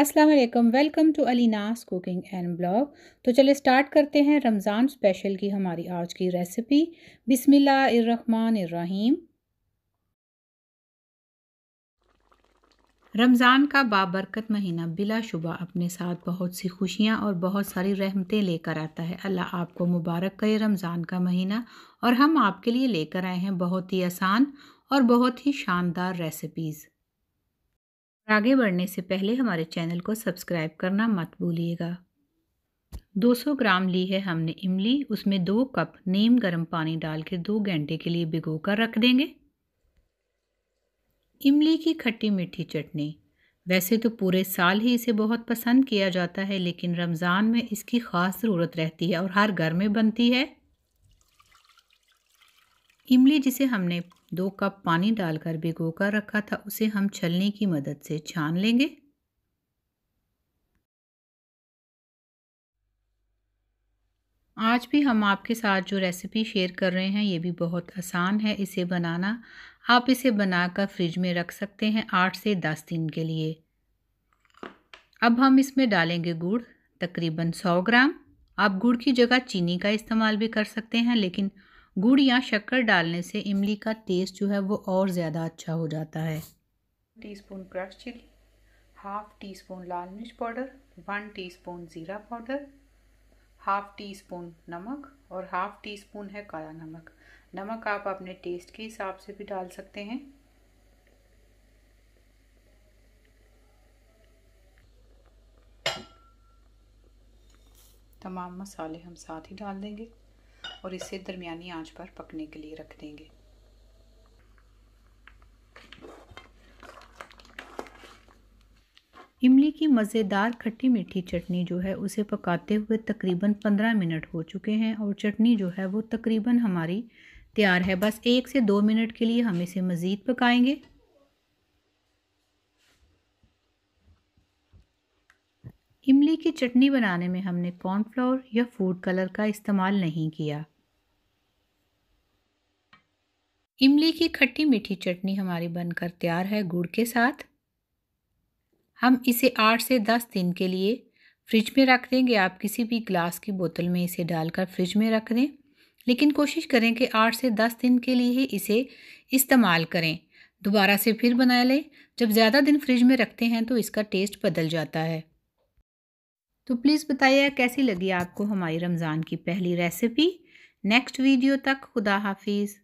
Aslam welcome to Alina's cooking and blog तो चलिए start करते हैं रमज़ान स्पेशल की हमारी आज की रेसिपी बिसमीम रमज़ान का बाबरकत महीना बिलाशुबा अपने साथ बहुत सी खुशियाँ और बहुत सारी रहमतें लेकर आता है अल्लाह आपको मुबारक करे रमज़ान का महीना और हम आपके लिए लेकर आए हैं बहुत ही आसान और बहुत ही शानदार रेसिपीज़ आगे बढ़ने से पहले हमारे चैनल को सब्सक्राइब करना मत भूलिएगा 200 ग्राम ली है हमने इमली उसमें दो कप नीम गर्म पानी डाल के दो घंटे के लिए भिगो कर रख देंगे इमली की खट्टी मीठी चटनी वैसे तो पूरे साल ही इसे बहुत पसंद किया जाता है लेकिन रमज़ान में इसकी ख़ास ज़रूरत रहती है और हर घर में बनती है इमली जिसे हमने दो कप पानी डालकर भिगो कर रखा था उसे हम छलने की मदद से छान लेंगे आज भी हम आपके साथ जो रेसिपी शेयर कर रहे हैं ये भी बहुत आसान है इसे बनाना आप इसे बनाकर फ्रिज में रख सकते हैं आठ से दस दिन के लिए अब हम इसमें डालेंगे गुड़ तकरीबन सौ ग्राम आप गुड़ की जगह चीनी का इस्तेमाल भी कर सकते हैं लेकिन गुड़ या शक्कर डालने से इमली का टेस्ट जो है वो और ज़्यादा अच्छा हो जाता है teaspoon crush chilli half teaspoon लाल मिर्च पाउडर वन टी स्पून ज़ीरा पाउडर हाफ टी स्पून नमक और हाफ टी स्पून है काला नमक नमक आप अपने टेस्ट के हिसाब से भी डाल सकते हैं तमाम मसाले हम साथ ही डाल देंगे और इसे दरमियानी आंच पर पकने के लिए रख देंगे इमली की मज़ेदार खट्टी मीठी चटनी जो है उसे पकाते हुए तकरीबन पंद्रह मिनट हो चुके हैं और चटनी जो है वो तकरीबन हमारी तैयार है बस एक से दो मिनट के लिए हम इसे मज़ीद पकाएंगे इमली की चटनी बनाने में हमने कॉर्नफ्लावर या फूड कलर का इस्तेमाल नहीं किया इमली की खट्टी मीठी चटनी हमारी बनकर तैयार है गुड़ के साथ हम इसे आठ से दस दिन के लिए फ्रिज में रख देंगे आप किसी भी ग्लास की बोतल में इसे डालकर फ्रिज में रख दें लेकिन कोशिश करें कि आठ से दस दिन के लिए ही इसे इस्तेमाल करें दोबारा से फिर बना लें जब ज़्यादा दिन फ्रिज में रखते हैं तो इसका टेस्ट बदल जाता है तो प्लीज़ बताइए कैसी लगी आपको हमारी रमज़ान की पहली रेसिपी नेक्स्ट वीडियो तक खुदा हाफिज़